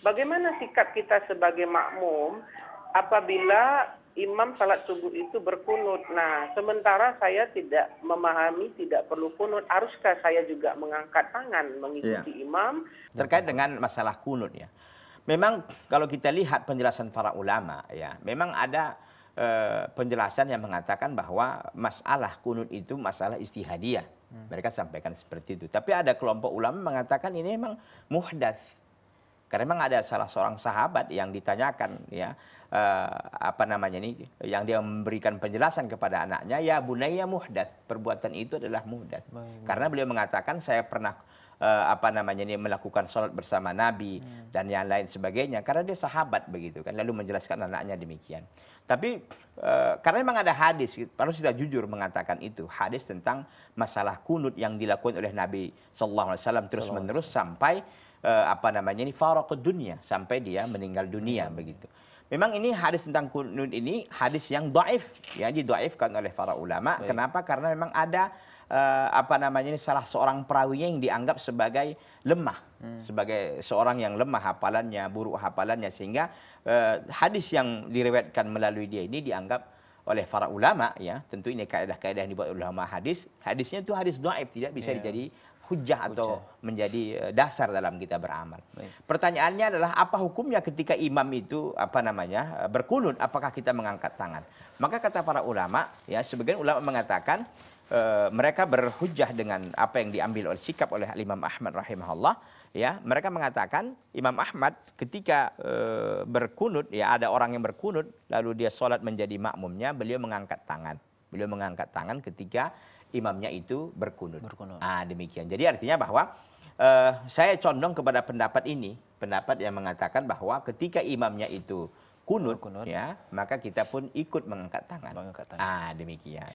Bagaimana sikap kita sebagai makmum apabila imam salat subuh itu berkunut? Nah, sementara saya tidak memahami tidak perlu kunut, haruskah saya juga mengangkat tangan mengikuti ya. imam? Terkait dengan masalah kunut ya. Memang kalau kita lihat penjelasan para ulama ya, memang ada e, penjelasan yang mengatakan bahwa masalah kunut itu masalah istihadiah. Hmm. Mereka sampaikan seperti itu. Tapi ada kelompok ulama mengatakan ini memang muhdath karena memang ada salah seorang sahabat yang ditanyakan ya uh, apa namanya ini yang dia memberikan penjelasan kepada anaknya ya bunaya muhdat perbuatan itu adalah muhdat baik, karena beliau mengatakan saya pernah uh, apa namanya ini melakukan sholat bersama Nabi hmm. dan yang lain sebagainya karena dia sahabat begitu kan lalu menjelaskan anaknya demikian tapi uh, karena memang ada hadis harus kita jujur mengatakan itu hadis tentang masalah kunut yang dilakukan oleh Nabi saw terus menerus sampai uh, apa namanya ini ke dunia sampai dia meninggal dunia begitu. Memang ini hadis tentang kunun ini hadis yang doaif ya didoaifkan oleh para ulama. Baik. Kenapa? Karena memang ada uh, apa namanya ini salah seorang perawinya yang dianggap sebagai lemah, hmm. sebagai seorang yang lemah hafalannya, buruk hafalannya sehingga uh, hadis yang direwetkan melalui dia ini dianggap oleh para ulama ya tentu ini kaidah-kaidah yang dibuat ulama hadis hadisnya itu hadis doaif tidak bisa yeah. dijadi hujah atau hujah. menjadi eh, dasar dalam kita beramal. Baik. Pertanyaannya adalah apa hukumnya ketika imam itu apa namanya eh, berkunut? Apakah kita mengangkat tangan? Maka kata para ulama, ya sebagian ulama mengatakan e, mereka berhujah dengan apa yang diambil oleh sikap oleh Imam Ahmad rahimahullah. Ya, mereka mengatakan Imam Ahmad ketika e, berkunut, ya ada orang yang berkunut lalu dia sholat menjadi makmumnya, beliau mengangkat tangan. Beliau mengangkat tangan ketika imamnya itu berkunut. berkunut. Ah demikian. Jadi artinya bahwa uh, saya condong kepada pendapat ini, pendapat yang mengatakan bahwa ketika imamnya itu kunut, berkunut. ya maka kita pun ikut mengangkat tangan. Mengangkat tangan. Ah demikian.